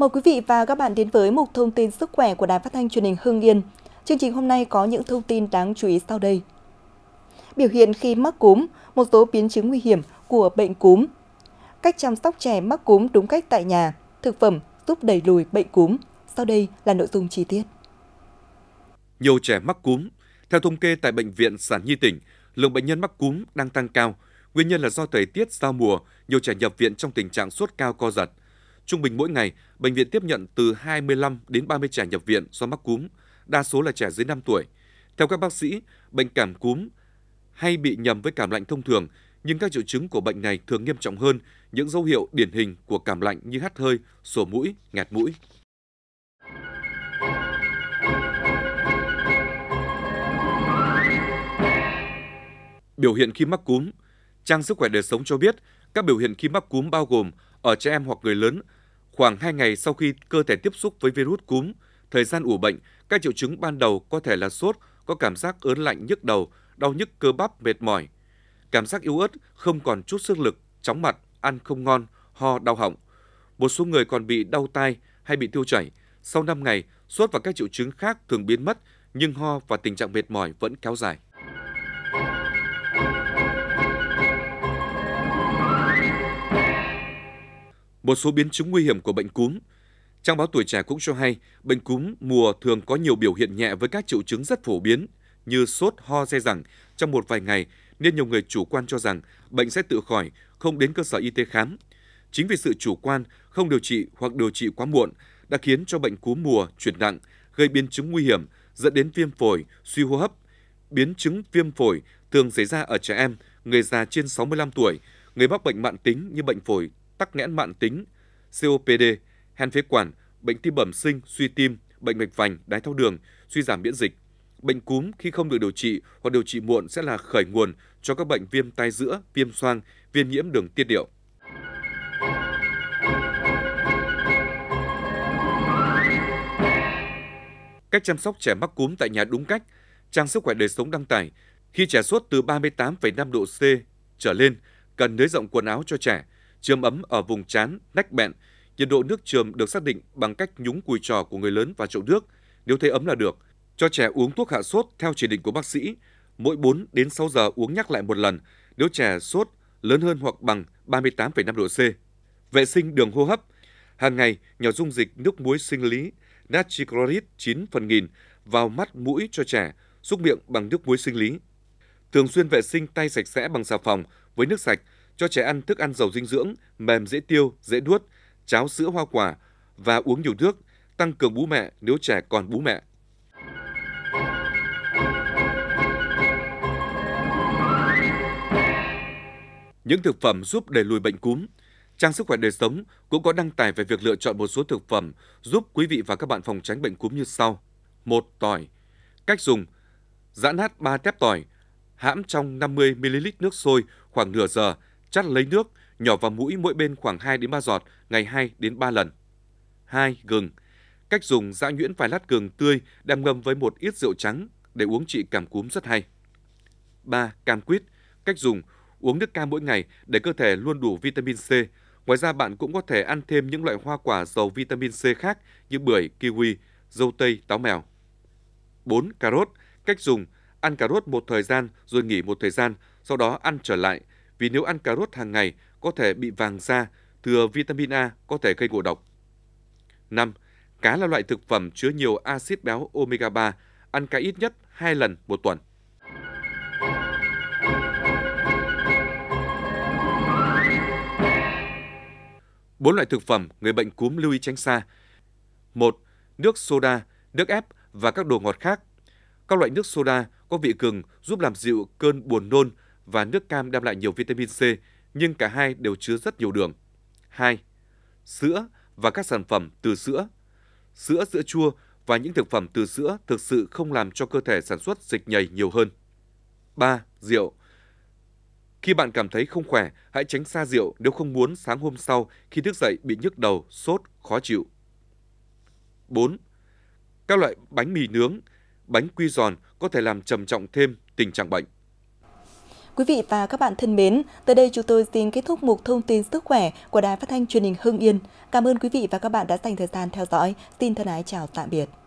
Mời quý vị và các bạn đến với một thông tin sức khỏe của Đài Phát thanh Truyền hình Hưng Yên. Chương trình hôm nay có những thông tin đáng chú ý sau đây. Biểu hiện khi mắc cúm, một số biến chứng nguy hiểm của bệnh cúm. Cách chăm sóc trẻ mắc cúm đúng cách tại nhà, thực phẩm giúp đẩy lùi bệnh cúm. Sau đây là nội dung chi tiết. Nhiều trẻ mắc cúm. Theo thống kê tại Bệnh viện Sản Nhi tỉnh, lượng bệnh nhân mắc cúm đang tăng cao. Nguyên nhân là do thời tiết giao mùa, nhiều trẻ nhập viện trong tình trạng sốt cao co giật, Trung bình mỗi ngày, bệnh viện tiếp nhận từ 25 đến 30 trẻ nhập viện do mắc cúm, đa số là trẻ dưới 5 tuổi. Theo các bác sĩ, bệnh cảm cúm hay bị nhầm với cảm lạnh thông thường, nhưng các triệu chứng của bệnh này thường nghiêm trọng hơn những dấu hiệu điển hình của cảm lạnh như hắt hơi, sổ mũi, ngạt mũi. Biểu hiện khi mắc cúm Trang Sức khỏe đời sống cho biết, các biểu hiện khi mắc cúm bao gồm ở trẻ em hoặc người lớn Khoảng 2 ngày sau khi cơ thể tiếp xúc với virus cúm, thời gian ủ bệnh, các triệu chứng ban đầu có thể là sốt, có cảm giác ớn lạnh nhức đầu, đau nhức cơ bắp, mệt mỏi. Cảm giác yếu ớt, không còn chút sức lực, chóng mặt, ăn không ngon, ho, đau họng. Một số người còn bị đau tai hay bị tiêu chảy. Sau 5 ngày, sốt và các triệu chứng khác thường biến mất, nhưng ho và tình trạng mệt mỏi vẫn kéo dài. một số biến chứng nguy hiểm của bệnh cúm. Trang báo Tuổi Trẻ cũng cho hay, bệnh cúm mùa thường có nhiều biểu hiện nhẹ với các triệu chứng rất phổ biến như sốt, ho, dây rằng trong một vài ngày, nên nhiều người chủ quan cho rằng bệnh sẽ tự khỏi, không đến cơ sở y tế khám. Chính vì sự chủ quan, không điều trị hoặc điều trị quá muộn đã khiến cho bệnh cúm mùa chuyển nặng, gây biến chứng nguy hiểm, dẫn đến viêm phổi, suy hô hấp. Biến chứng viêm phổi thường xảy ra ở trẻ em, người già trên 65 tuổi, người mắc bệnh mạng tính như bệnh phổi tắc nghẽn mạng tính, COPD, hen phế quản, bệnh tim bẩm sinh, suy tim, bệnh mạch vành, đái tháo đường, suy giảm miễn dịch. Bệnh cúm khi không được điều trị hoặc điều trị muộn sẽ là khởi nguồn cho các bệnh viêm tai giữa, viêm xoang, viêm nhiễm đường tiết niệu. Cách chăm sóc trẻ mắc cúm tại nhà đúng cách, trang sức khỏe đời sống đăng tải, khi trẻ sốt từ 38,5 độ C trở lên, cần nới rộng quần áo cho trẻ, chườm ấm ở vùng chán nách bẹn. Nhiệt độ nước chườm được xác định bằng cách nhúng cùi trò của người lớn vào chậu nước. Nếu thấy ấm là được. Cho trẻ uống thuốc hạ sốt theo chỉ định của bác sĩ. Mỗi 4 đến 6 giờ uống nhắc lại một lần. Nếu trẻ sốt lớn hơn hoặc bằng 38,5 độ C. Vệ sinh đường hô hấp. Hàng ngày, nhỏ dung dịch nước muối sinh lý natri clorit 9 phần nghìn vào mắt mũi cho trẻ, xúc miệng bằng nước muối sinh lý. Thường xuyên vệ sinh tay sạch sẽ bằng xà phòng với nước sạch cho trẻ ăn thức ăn giàu dinh dưỡng, mềm dễ tiêu, dễ nuốt, cháo sữa hoa quả và uống nhiều nước, tăng cường bú mẹ nếu trẻ còn bú mẹ. Những thực phẩm giúp đẩy lùi bệnh cúm, Trang Sức khỏe đời sống cũng có đăng tải về việc lựa chọn một số thực phẩm giúp quý vị và các bạn phòng tránh bệnh cúm như sau. một Tỏi. Cách dùng: Giãn nát 3 tép tỏi, hãm trong 50 ml nước sôi khoảng nửa giờ, chắt lấy nước, nhỏ vào mũi mỗi bên khoảng 2 đến 3 giọt, ngày 2 đến 3 lần. 2. Gừng. Cách dùng giã nhuyễn vài lát gừng tươi đem ngâm với một ít rượu trắng để uống trị cảm cúm rất hay. 3. Cam quýt. Cách dùng uống nước cam mỗi ngày để cơ thể luôn đủ vitamin C. Ngoài ra bạn cũng có thể ăn thêm những loại hoa quả giàu vitamin C khác như bưởi, kiwi, dâu tây, táo mèo. 4. Cà rốt. Cách dùng ăn cà rốt một thời gian rồi nghỉ một thời gian, sau đó ăn trở lại vì nếu ăn cà rốt hàng ngày có thể bị vàng da, thừa vitamin A có thể gây ngộ độc. 5. Cá là loại thực phẩm chứa nhiều axit béo omega 3, ăn cá ít nhất 2 lần một tuần. Bốn loại thực phẩm người bệnh cúm lưu ý tránh xa. 1. Nước soda, nước ép và các đồ ngọt khác. Các loại nước soda có vị gừng giúp làm dịu cơn buồn nôn, và nước cam đem lại nhiều vitamin C, nhưng cả hai đều chứa rất nhiều đường. 2. Sữa và các sản phẩm từ sữa. Sữa sữa chua và những thực phẩm từ sữa thực sự không làm cho cơ thể sản xuất dịch nhầy nhiều hơn. 3. Rượu. Khi bạn cảm thấy không khỏe, hãy tránh xa rượu nếu không muốn sáng hôm sau khi thức dậy bị nhức đầu, sốt, khó chịu. 4. Các loại bánh mì nướng, bánh quy giòn có thể làm trầm trọng thêm tình trạng bệnh. Quý vị và các bạn thân mến, tới đây chúng tôi xin kết thúc mục thông tin sức khỏe của Đài Phát thanh Truyền hình Hưng Yên. Cảm ơn quý vị và các bạn đã dành thời gian theo dõi. Xin thân ái chào tạm biệt.